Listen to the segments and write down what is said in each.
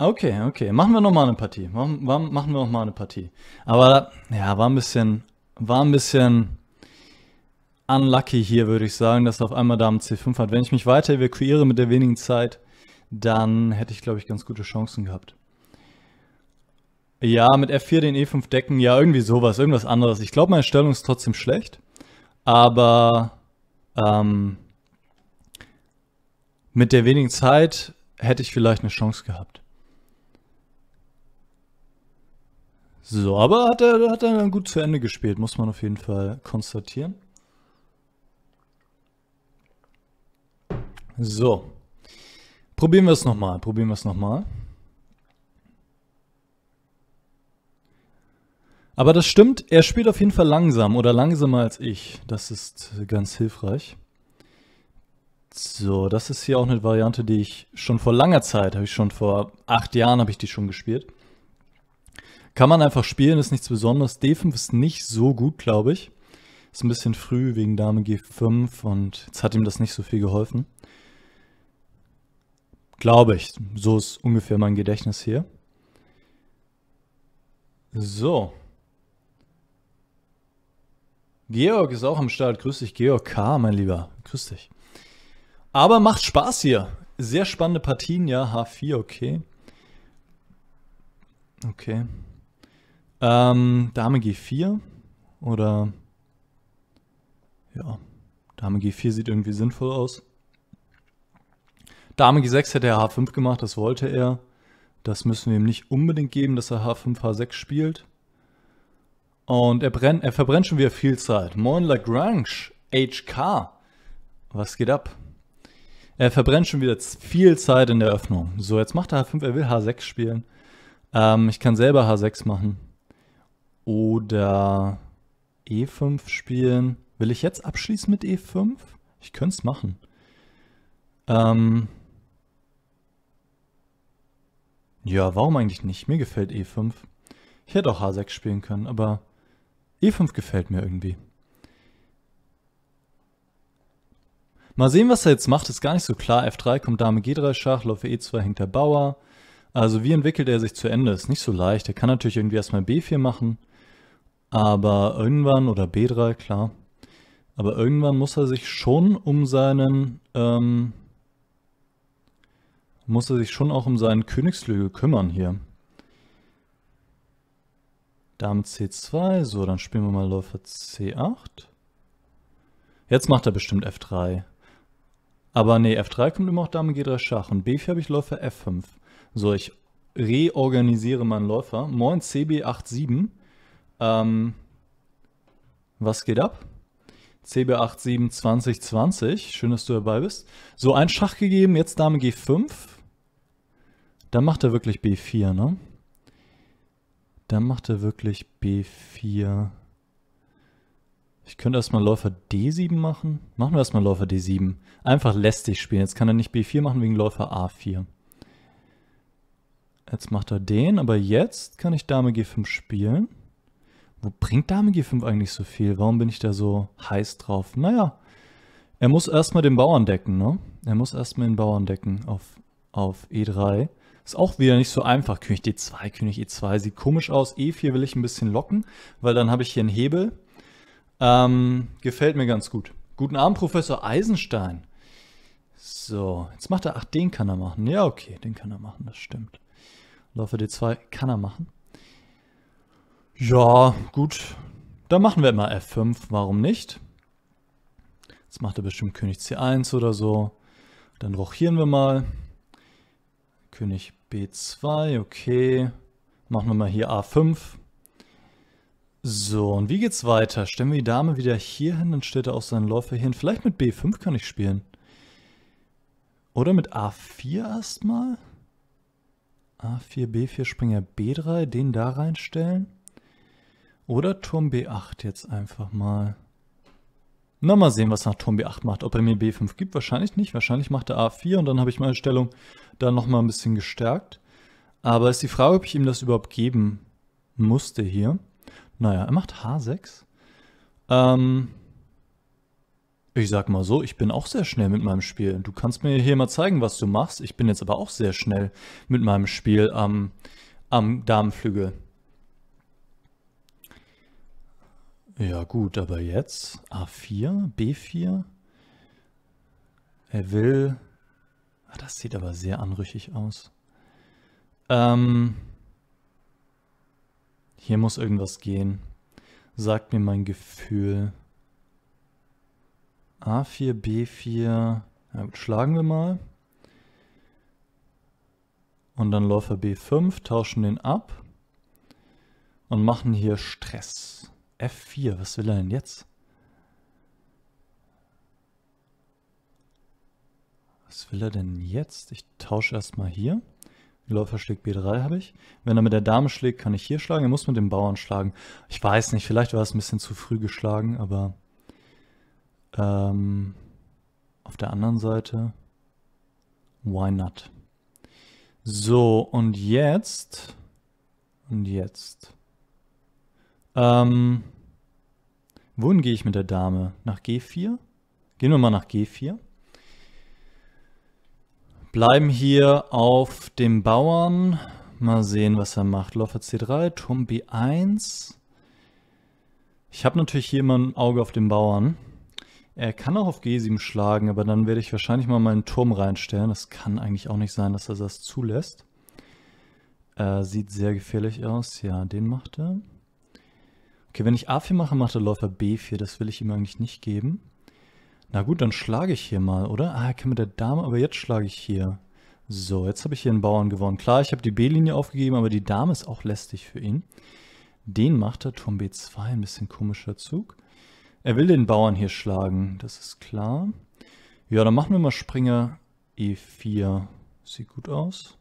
Okay, okay. Machen wir nochmal eine Partie. Machen, machen wir nochmal eine Partie. Aber ja, war ein bisschen, war ein bisschen unlucky hier, würde ich sagen, dass er auf einmal Dame C5 hat. Wenn ich mich weiter evakuiere mit der wenigen Zeit, dann hätte ich, glaube ich, ganz gute Chancen gehabt. Ja, mit F4 den E5 decken, ja, irgendwie sowas, irgendwas anderes. Ich glaube, meine Stellung ist trotzdem schlecht, aber ähm, mit der wenigen Zeit hätte ich vielleicht eine Chance gehabt. So, aber hat er, hat er dann gut zu Ende gespielt, muss man auf jeden Fall konstatieren. So. Probieren wir es nochmal, probieren wir es nochmal. Aber das stimmt, er spielt auf jeden Fall langsam oder langsamer als ich. Das ist ganz hilfreich. So, das ist hier auch eine Variante, die ich schon vor langer Zeit, habe ich schon vor acht Jahren, habe ich die schon gespielt. Kann man einfach spielen, ist nichts Besonderes. D5 ist nicht so gut, glaube ich. Ist ein bisschen früh wegen Dame G5 und jetzt hat ihm das nicht so viel geholfen. Glaube ich. So ist ungefähr mein Gedächtnis hier. So. Georg ist auch am Start. Grüß dich, Georg K., mein Lieber. Grüß dich. Aber macht Spaß hier. Sehr spannende Partien, ja. H4, okay. Okay. Ähm, Dame G4 oder ja, Dame G4 sieht irgendwie sinnvoll aus. Dame G6 hätte er H5 gemacht, das wollte er. Das müssen wir ihm nicht unbedingt geben, dass er H5, H6 spielt. Und er, brennt, er verbrennt schon wieder viel Zeit. Moin Lagrange, HK. Was geht ab? Er verbrennt schon wieder viel Zeit in der Öffnung. So, jetzt macht er H5, er will H6 spielen. Ähm, ich kann selber H6 machen oder E5 spielen. Will ich jetzt abschließen mit E5? Ich könnte es machen. Ähm ja, warum eigentlich nicht? Mir gefällt E5. Ich hätte auch H6 spielen können, aber E5 gefällt mir irgendwie. Mal sehen, was er jetzt macht, ist gar nicht so klar. F3 kommt Dame G3 Schach, Läufe E2 hängt der Bauer. Also wie entwickelt er sich zu Ende? Ist nicht so leicht. Er kann natürlich irgendwie erstmal B4 machen. Aber irgendwann, oder B3, klar. Aber irgendwann muss er sich schon um seinen, ähm, muss er sich schon auch um seinen Königslüge kümmern hier. Dame C2, so, dann spielen wir mal Läufer C8. Jetzt macht er bestimmt F3. Aber nee, F3 kommt immer auch Dame G3 Schach und B4 habe ich Läufer F5. So, ich reorganisiere meinen Läufer. Moin cb 8-7. Ähm, was geht ab? CB87 2020. Schön, dass du dabei bist. So, ein Schach gegeben, jetzt Dame G5. Dann macht er wirklich B4, ne? Dann macht er wirklich B4. Ich könnte erstmal Läufer D7 machen. Machen wir erstmal Läufer D7. Einfach lästig spielen. Jetzt kann er nicht B4 machen wegen Läufer A4. Jetzt macht er den, aber jetzt kann ich Dame G5 spielen wo bringt Dame G5 eigentlich so viel? Warum bin ich da so heiß drauf? Naja, er muss erstmal den Bauern decken, ne? Er muss erstmal den Bauern decken auf, auf E3. Ist auch wieder nicht so einfach. König D2, König E2 sieht komisch aus. E4 will ich ein bisschen locken, weil dann habe ich hier einen Hebel. Ähm, gefällt mir ganz gut. Guten Abend, Professor Eisenstein. So, jetzt macht er, ach, den kann er machen. Ja, okay, den kann er machen, das stimmt. Laufe D2 kann er machen. Ja, gut. Dann machen wir immer F5, warum nicht? Jetzt macht er bestimmt König C1 oder so. Dann rochieren wir mal. König B2, okay. Machen wir mal hier A5. So, und wie geht's weiter? Stellen wir die Dame wieder hier hin, dann stellt er auch seinen Läufer hin. Vielleicht mit B5 kann ich spielen. Oder mit A4 erstmal. A4, B4, Springer B3, den da reinstellen. Oder Turm B8 jetzt einfach mal. Na, mal sehen, was nach Turm B8 macht. Ob er mir B5 gibt, wahrscheinlich nicht. Wahrscheinlich macht er A4 und dann habe ich meine Stellung da nochmal ein bisschen gestärkt. Aber ist die Frage, ob ich ihm das überhaupt geben musste hier. Naja, er macht H6. Ähm, ich sag mal so, ich bin auch sehr schnell mit meinem Spiel. Du kannst mir hier mal zeigen, was du machst. Ich bin jetzt aber auch sehr schnell mit meinem Spiel am, am Damenflügel. Ja gut, aber jetzt A4, B4. Er will... Ah, das sieht aber sehr anrüchig aus. Ähm, hier muss irgendwas gehen. Sagt mir mein Gefühl. A4, B4. Ja, gut, schlagen wir mal. Und dann Läufer B5, tauschen den ab und machen hier Stress. F4, was will er denn jetzt? Was will er denn jetzt? Ich tausche erstmal hier. Läufer schlägt B3 habe ich. Wenn er mit der Dame schlägt, kann ich hier schlagen. Er muss mit dem Bauern schlagen. Ich weiß nicht, vielleicht war es ein bisschen zu früh geschlagen, aber ähm, auf der anderen Seite, why not? So, und jetzt, und jetzt. Ähm, wohin gehe ich mit der Dame? Nach G4? Gehen wir mal nach G4. Bleiben hier auf dem Bauern. Mal sehen, was er macht. Läufer C3, Turm B1. Ich habe natürlich hier immer ein Auge auf den Bauern. Er kann auch auf G7 schlagen, aber dann werde ich wahrscheinlich mal meinen Turm reinstellen. Das kann eigentlich auch nicht sein, dass er das zulässt. Äh, sieht sehr gefährlich aus. Ja, den macht er. Okay, wenn ich A4 mache, macht der Läufer B4. Das will ich ihm eigentlich nicht geben. Na gut, dann schlage ich hier mal, oder? Ah, er kann mit der Dame, aber jetzt schlage ich hier. So, jetzt habe ich hier einen Bauern gewonnen. Klar, ich habe die B-Linie aufgegeben, aber die Dame ist auch lästig für ihn. Den macht er, Turm B2, ein bisschen komischer Zug. Er will den Bauern hier schlagen, das ist klar. Ja, dann machen wir mal Springer E4. Sieht gut aus.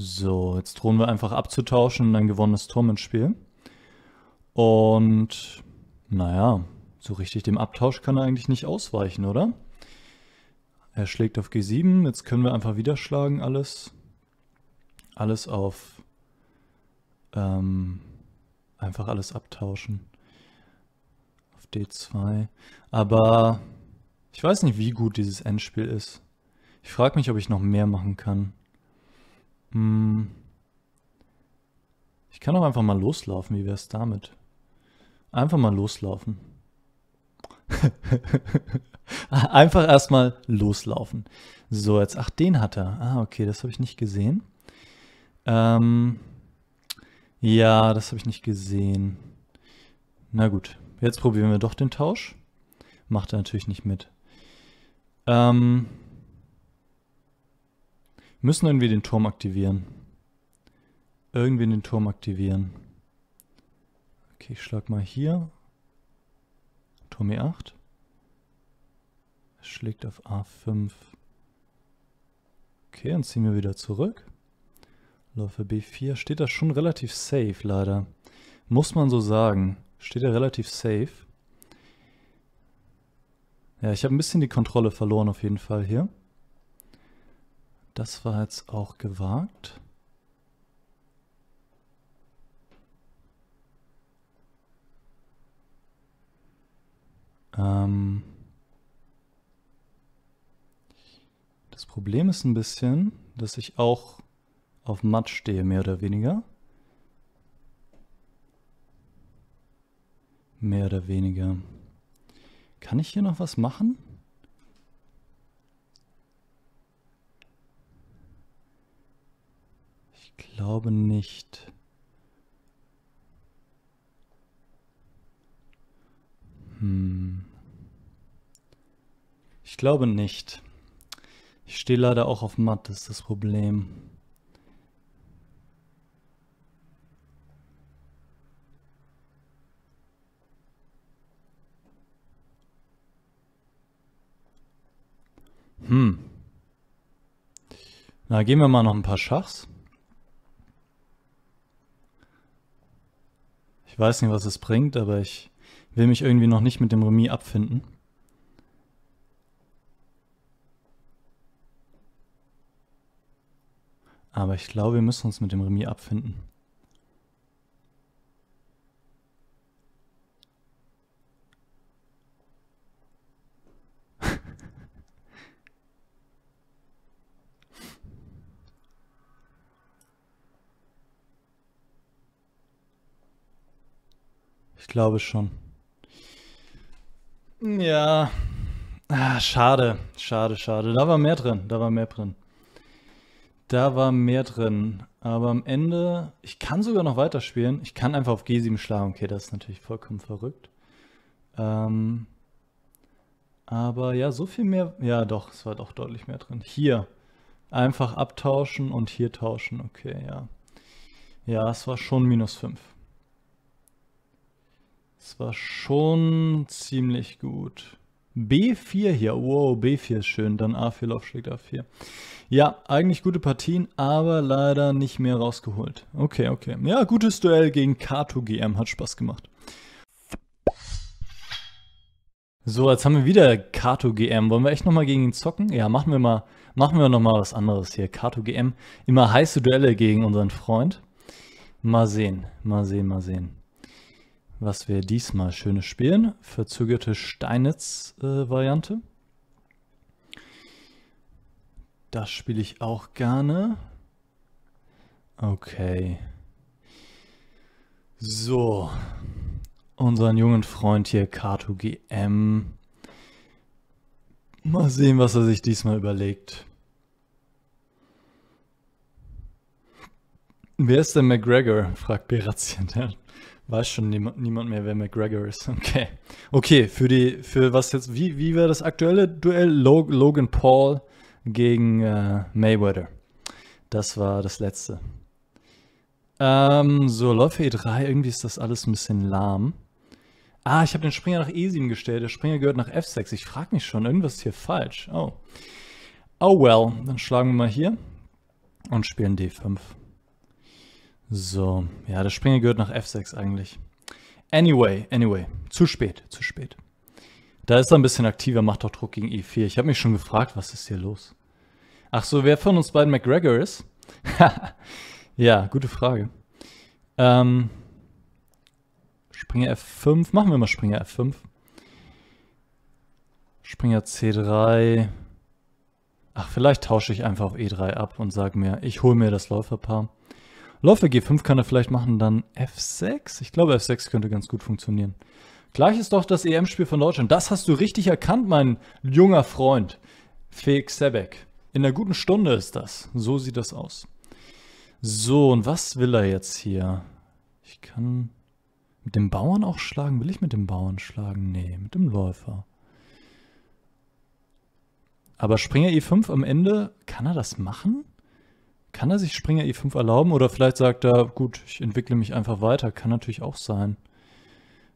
So, jetzt drohen wir einfach abzutauschen und ein gewonnenes Turm ins Spiel. Und naja, so richtig dem Abtausch kann er eigentlich nicht ausweichen, oder? Er schlägt auf G7, jetzt können wir einfach wieder schlagen alles. Alles auf... Ähm, einfach alles abtauschen. Auf D2. Aber ich weiß nicht, wie gut dieses Endspiel ist. Ich frage mich, ob ich noch mehr machen kann. Hm. Ich kann auch einfach mal loslaufen. Wie wäre es damit? Einfach mal loslaufen. einfach erstmal loslaufen. So, jetzt, ach, den hat er. Ah, okay, das habe ich nicht gesehen. Ähm, ja, das habe ich nicht gesehen. Na gut, jetzt probieren wir doch den Tausch. Macht er natürlich nicht mit. Ähm, müssen irgendwie den Turm aktivieren. Irgendwie den Turm aktivieren. Okay, ich schlag mal hier. Turm E8. Es schlägt auf A5. Okay, dann ziehen wir wieder zurück. Läufe B4. Steht da schon relativ safe, leider. Muss man so sagen. Steht da relativ safe. Ja, ich habe ein bisschen die Kontrolle verloren auf jeden Fall hier. Das war jetzt auch gewagt. Ähm das Problem ist ein bisschen, dass ich auch auf Matt stehe, mehr oder weniger. Mehr oder weniger. Kann ich hier noch was machen? Glaube nicht. Hm. Ich glaube nicht. Ich stehe leider auch auf Matt, ist das Problem. Hm. Na, gehen wir mal noch ein paar Schachs. Ich weiß nicht, was es bringt, aber ich will mich irgendwie noch nicht mit dem Remis abfinden. Aber ich glaube, wir müssen uns mit dem Remis abfinden. glaube schon. Ja. Ah, schade, schade, schade. Da war mehr drin, da war mehr drin. Da war mehr drin. Aber am Ende, ich kann sogar noch weiterspielen. Ich kann einfach auf G7 schlagen. Okay, das ist natürlich vollkommen verrückt. Ähm, aber ja, so viel mehr. Ja, doch, es war doch deutlich mehr drin. Hier. Einfach abtauschen und hier tauschen. Okay, ja. Ja, es war schon minus 5. Das war schon ziemlich gut. B4 hier. Wow, B4 ist schön. Dann A4, Laufschlägt A4. Ja, eigentlich gute Partien, aber leider nicht mehr rausgeholt. Okay, okay. Ja, gutes Duell gegen Kato GM. Hat Spaß gemacht. So, jetzt haben wir wieder Kato GM. Wollen wir echt nochmal gegen ihn zocken? Ja, machen wir mal, machen wir nochmal was anderes hier. Kato GM. Immer heiße Duelle gegen unseren Freund. Mal sehen, mal sehen, mal sehen was wir diesmal schönes spielen. Verzögerte Steinitz-Variante. Äh, das spiele ich auch gerne. Okay. So. Unseren jungen Freund hier, K2GM. Mal sehen, was er sich diesmal überlegt. Wer ist denn McGregor? fragt Beratien. Weiß schon niemand mehr, wer McGregor ist. Okay. Okay, für die, für was jetzt, wie, wie wäre das aktuelle Duell? Logan Paul gegen äh, Mayweather. Das war das letzte. Ähm, so, Läufe E3, irgendwie ist das alles ein bisschen lahm. Ah, ich habe den Springer nach E7 gestellt. Der Springer gehört nach F6. Ich frage mich schon, irgendwas ist hier falsch. Oh. Oh well, dann schlagen wir mal hier und spielen D5. So, ja, das Springer gehört nach F6 eigentlich. Anyway, anyway, zu spät, zu spät. Da ist er ein bisschen aktiver, macht doch Druck gegen E4. Ich habe mich schon gefragt, was ist hier los? Ach so, wer von uns beiden McGregor ist? ja, gute Frage. Ähm, Springer F5, machen wir mal Springer F5. Springer C3. Ach, vielleicht tausche ich einfach auf E3 ab und sage mir, ich hole mir das Läuferpaar. Läufer G5, kann er vielleicht machen dann F6? Ich glaube, F6 könnte ganz gut funktionieren. Gleich ist doch das EM-Spiel von Deutschland. Das hast du richtig erkannt, mein junger Freund. Fake Sebek. In der guten Stunde ist das. So sieht das aus. So, und was will er jetzt hier? Ich kann mit dem Bauern auch schlagen. Will ich mit dem Bauern schlagen? Nee, mit dem Läufer. Aber Springer E5 am Ende, kann er das machen? Kann er sich Springer E5 erlauben? Oder vielleicht sagt er, gut, ich entwickle mich einfach weiter. Kann natürlich auch sein.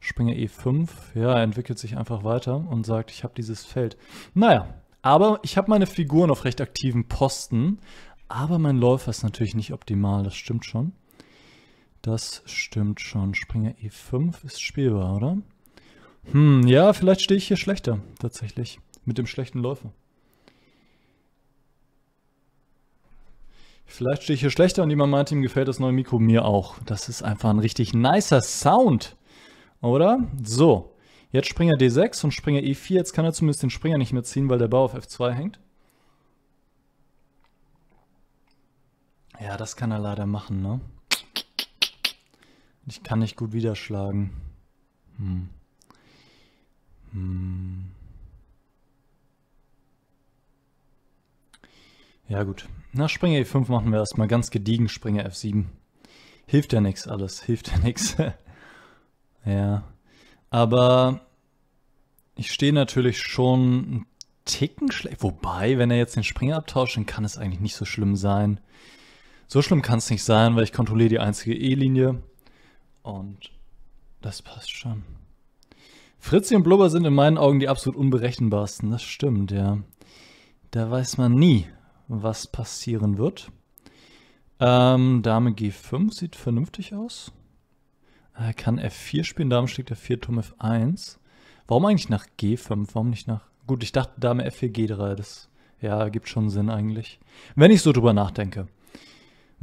Springer E5, ja, er entwickelt sich einfach weiter und sagt, ich habe dieses Feld. Naja, aber ich habe meine Figuren auf recht aktiven Posten. Aber mein Läufer ist natürlich nicht optimal, das stimmt schon. Das stimmt schon. Springer E5 ist spielbar, oder? Hm, ja, vielleicht stehe ich hier schlechter, tatsächlich. Mit dem schlechten Läufer. Vielleicht stehe ich hier schlechter und jemand meinte, ihm gefällt das neue Mikro mir auch. Das ist einfach ein richtig nicer Sound, oder? So, jetzt Springer D6 und Springer E4. Jetzt kann er zumindest den Springer nicht mehr ziehen, weil der Bau auf F2 hängt. Ja, das kann er leider machen, ne? Ich kann nicht gut widerschlagen. Hm. Hm. Ja, gut. Nach Springer E5 machen wir erstmal ganz gediegen Springer F7. Hilft ja nichts alles, hilft ja nichts. Ja. Aber ich stehe natürlich schon einen Ticken schlecht. Wobei, wenn er jetzt den Springer abtauscht, dann kann es eigentlich nicht so schlimm sein. So schlimm kann es nicht sein, weil ich kontrolliere die einzige E-Linie. Und das passt schon. Fritzi und Blubber sind in meinen Augen die absolut unberechenbarsten. Das stimmt, ja. Da weiß man nie, was passieren wird. Ähm, Dame G5 sieht vernünftig aus. Er äh, kann F4 spielen, Dame schlägt F4, Turm F1. Warum eigentlich nach G5? Warum nicht nach... Gut, ich dachte Dame F4, G3. Das ja, gibt schon Sinn eigentlich. Wenn ich so drüber nachdenke.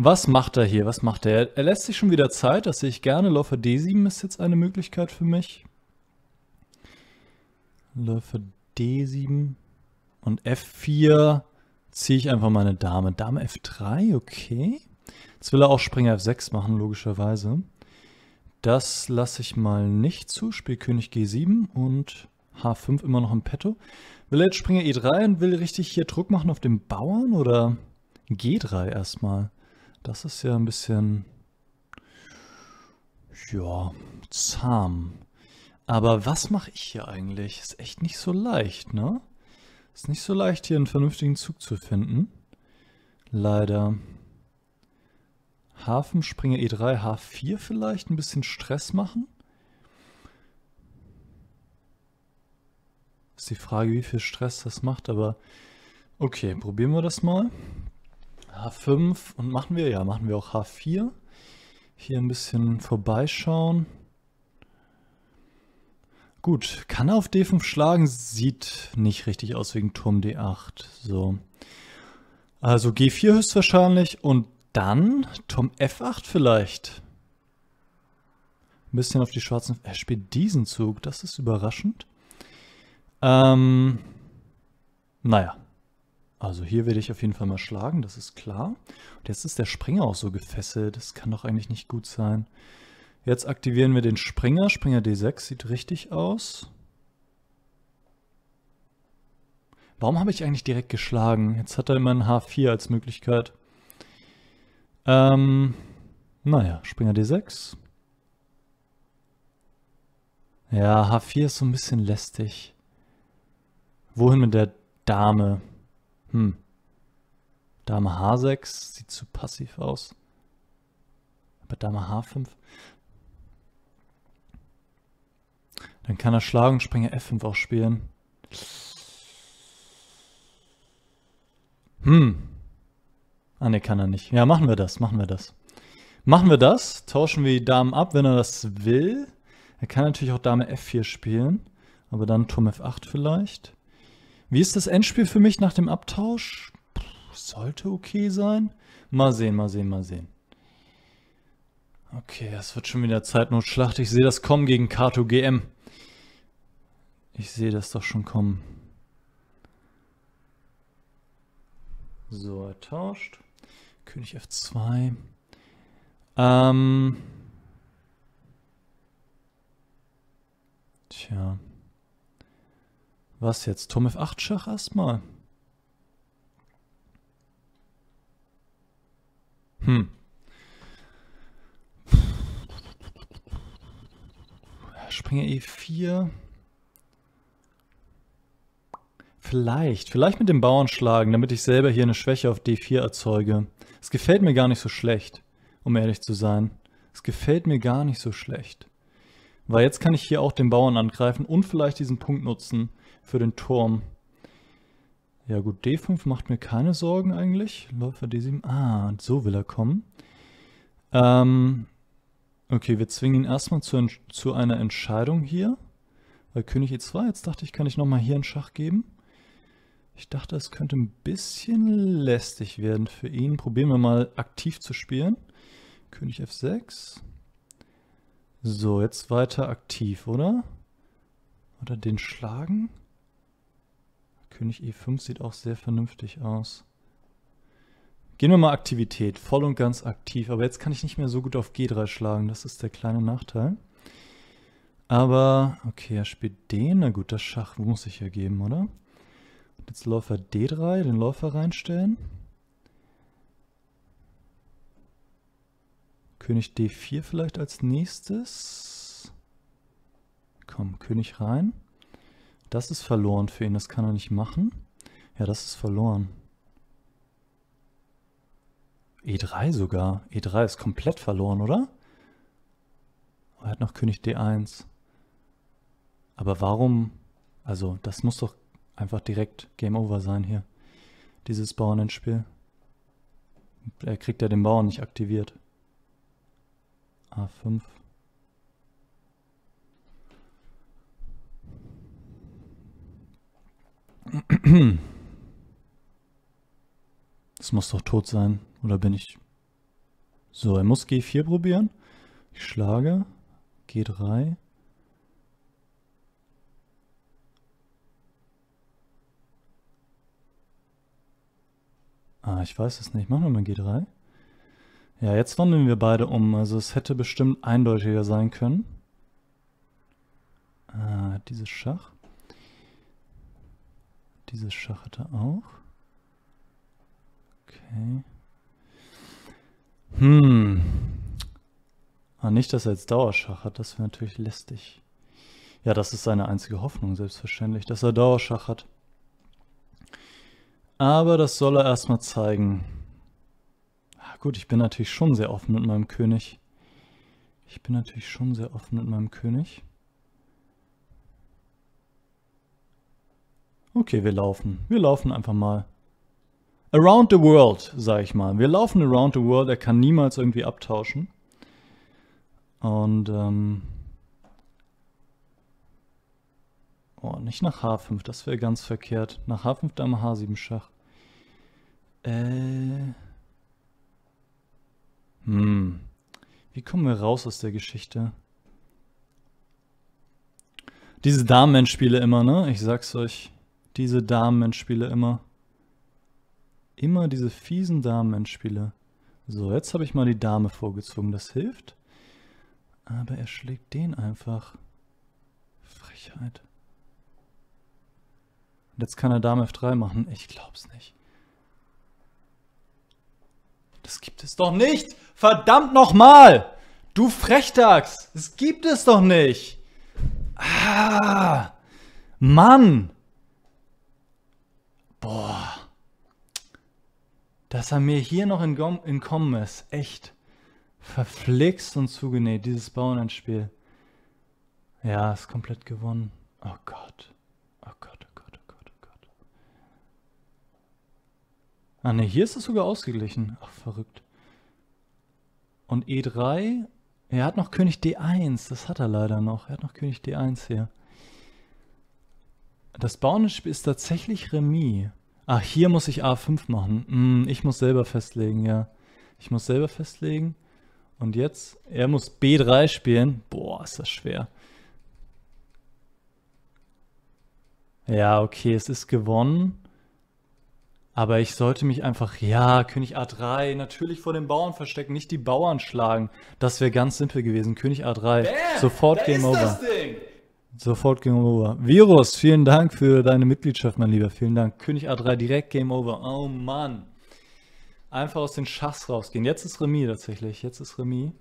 Was macht er hier? Was macht er? Er lässt sich schon wieder Zeit, das sehe ich gerne. Läufer D7 ist jetzt eine Möglichkeit für mich. Läufer D7 und F4 ziehe ich einfach meine Dame. Dame F3, okay. Jetzt will er auch Springer F6 machen, logischerweise. Das lasse ich mal nicht zu. Spiel König G7 und H5 immer noch im Petto. Will er jetzt Springer E3 und will richtig hier Druck machen auf den Bauern oder G3 erstmal? Das ist ja ein bisschen, ja, zahm. Aber was mache ich hier eigentlich? Ist echt nicht so leicht, ne? Ist nicht so leicht, hier einen vernünftigen Zug zu finden. Leider. Hafenspringer E3, H4 vielleicht ein bisschen Stress machen? Ist die Frage, wie viel Stress das macht, aber okay, probieren wir das mal. H5 und machen wir, ja, machen wir auch H4. Hier ein bisschen vorbeischauen. Gut, kann auf D5 schlagen, sieht nicht richtig aus wegen Turm D8. So. Also G4 höchstwahrscheinlich und dann Turm F8 vielleicht. Ein bisschen auf die schwarzen... Er äh, spielt diesen Zug, das ist überraschend. Ähm, naja. Also hier werde ich auf jeden Fall mal schlagen, das ist klar. Und jetzt ist der Springer auch so gefesselt, das kann doch eigentlich nicht gut sein. Jetzt aktivieren wir den Springer. Springer D6 sieht richtig aus. Warum habe ich eigentlich direkt geschlagen? Jetzt hat er immer ein H4 als Möglichkeit. Ähm, naja, Springer D6. Ja, H4 ist so ein bisschen lästig. Wohin mit der Dame? Hm. Dame H6 sieht zu passiv aus. Aber Dame H5. Dann kann er Schlagen Springer F5 auch spielen. Hm. Ah, ne, kann er nicht. Ja, machen wir das, machen wir das. Machen wir das, tauschen wir die Damen ab, wenn er das will. Er kann natürlich auch Dame F4 spielen, aber dann Turm F8 vielleicht. Wie ist das Endspiel für mich nach dem Abtausch? Puh, sollte okay sein. Mal sehen, mal sehen, mal sehen. Okay, das wird schon wieder Zeitnotschlacht. Ich sehe das kommen gegen Kato GM. Ich sehe das doch schon kommen. So, ertauscht. König F2. Ähm. Tja. Was jetzt? Turm F8 Schach erstmal. Hm. Springer e E4. Vielleicht, vielleicht mit dem Bauern schlagen, damit ich selber hier eine Schwäche auf D4 erzeuge. Es gefällt mir gar nicht so schlecht, um ehrlich zu sein. Es gefällt mir gar nicht so schlecht. Weil jetzt kann ich hier auch den Bauern angreifen und vielleicht diesen Punkt nutzen für den Turm. Ja gut, D5 macht mir keine Sorgen eigentlich. Läufer D7, ah, so will er kommen. Ähm, okay, wir zwingen ihn erstmal zu, zu einer Entscheidung hier. Weil König E2, jetzt dachte ich, kann ich nochmal hier einen Schach geben. Ich dachte, es könnte ein bisschen lästig werden für ihn. Probieren wir mal aktiv zu spielen. König F6. So, jetzt weiter aktiv, oder? Oder den schlagen? König E5 sieht auch sehr vernünftig aus. Gehen wir mal Aktivität. Voll und ganz aktiv. Aber jetzt kann ich nicht mehr so gut auf G3 schlagen. Das ist der kleine Nachteil. Aber, okay, er spielt den. Na gut, das Schach muss ich ja geben, oder? Jetzt Läufer D3, den Läufer reinstellen. König D4 vielleicht als nächstes. Komm, König rein. Das ist verloren für ihn, das kann er nicht machen. Ja, das ist verloren. E3 sogar. E3 ist komplett verloren, oder? Er hat noch König D1. Aber warum? Also, das muss doch einfach direkt Game Over sein hier. Dieses Bauernendspiel. Er kriegt ja den Bauern nicht aktiviert. A5. Das muss doch tot sein. Oder bin ich... So, er muss G4 probieren. Ich schlage. G3. Ah, ich weiß es nicht. Machen wir mal G3. Ja, jetzt wandeln wir beide um. Also es hätte bestimmt eindeutiger sein können. Ah, dieses Schach. Dieses Schach hat er auch. Okay. Hm. Ah, nicht, dass er jetzt Dauerschach hat. Das wäre natürlich lästig. Ja, das ist seine einzige Hoffnung, selbstverständlich, dass er Dauerschach hat. Aber das soll er erstmal zeigen. Ach gut, ich bin natürlich schon sehr offen mit meinem König. Ich bin natürlich schon sehr offen mit meinem König. Okay, wir laufen. Wir laufen einfach mal. Around the world, sag ich mal. Wir laufen around the world. Er kann niemals irgendwie abtauschen. Und, ähm... Oh, nicht nach H5, das wäre ganz verkehrt. Nach H5 Dame H7 Schach. Äh. Hm. Wie kommen wir raus aus der Geschichte? Diese damen spiele immer, ne? Ich sag's euch. Diese damen spiele immer. Immer diese fiesen damen spiele So, jetzt habe ich mal die Dame vorgezogen. Das hilft. Aber er schlägt den einfach. Frechheit. Und jetzt kann er Dame F3 machen. Ich glaub's nicht. Das gibt es doch nicht! Verdammt nochmal! Du Frechdachs! Das gibt es doch nicht! Ah! Mann! Boah! Dass er mir hier noch entkommen ist. Echt. Verflixt und zugenäht, dieses Spiel. Ja, ist komplett gewonnen. Oh Gott. Ah ne, hier ist es sogar ausgeglichen. Ach, verrückt. Und E3. Er hat noch König D1. Das hat er leider noch. Er hat noch König D1 hier. Das Bauernspiel ist tatsächlich Remis. Ach, hier muss ich A5 machen. Hm, ich muss selber festlegen, ja. Ich muss selber festlegen. Und jetzt, er muss B3 spielen. Boah, ist das schwer. Ja, okay, es ist gewonnen. Aber ich sollte mich einfach, ja, König A3, natürlich vor den Bauern verstecken, nicht die Bauern schlagen. Das wäre ganz simpel gewesen. König A3, Bam, sofort Game Over. Sofort Game Over. Virus, vielen Dank für deine Mitgliedschaft, mein Lieber. Vielen Dank. König A3, direkt Game Over. Oh Mann. Einfach aus den Schachs rausgehen. Jetzt ist Remis tatsächlich. Jetzt ist Remis.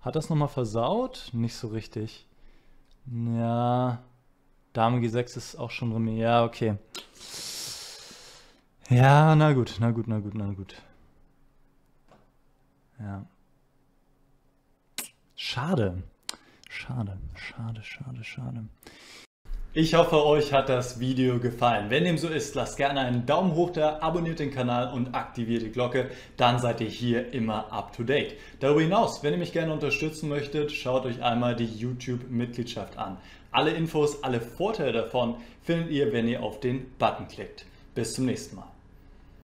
Hat das nochmal versaut? Nicht so richtig. Ja. Dame G6 ist auch schon Remis. Ja, okay. Ja, na gut, na gut, na gut, na gut. Ja. Schade. Schade, schade, schade, schade. Ich hoffe, euch hat das Video gefallen. Wenn dem so ist, lasst gerne einen Daumen hoch da, abonniert den Kanal und aktiviert die Glocke, dann seid ihr hier immer up to date. Darüber hinaus, wenn ihr mich gerne unterstützen möchtet, schaut euch einmal die YouTube-Mitgliedschaft an. Alle Infos, alle Vorteile davon findet ihr, wenn ihr auf den Button klickt. Bis zum nächsten Mal.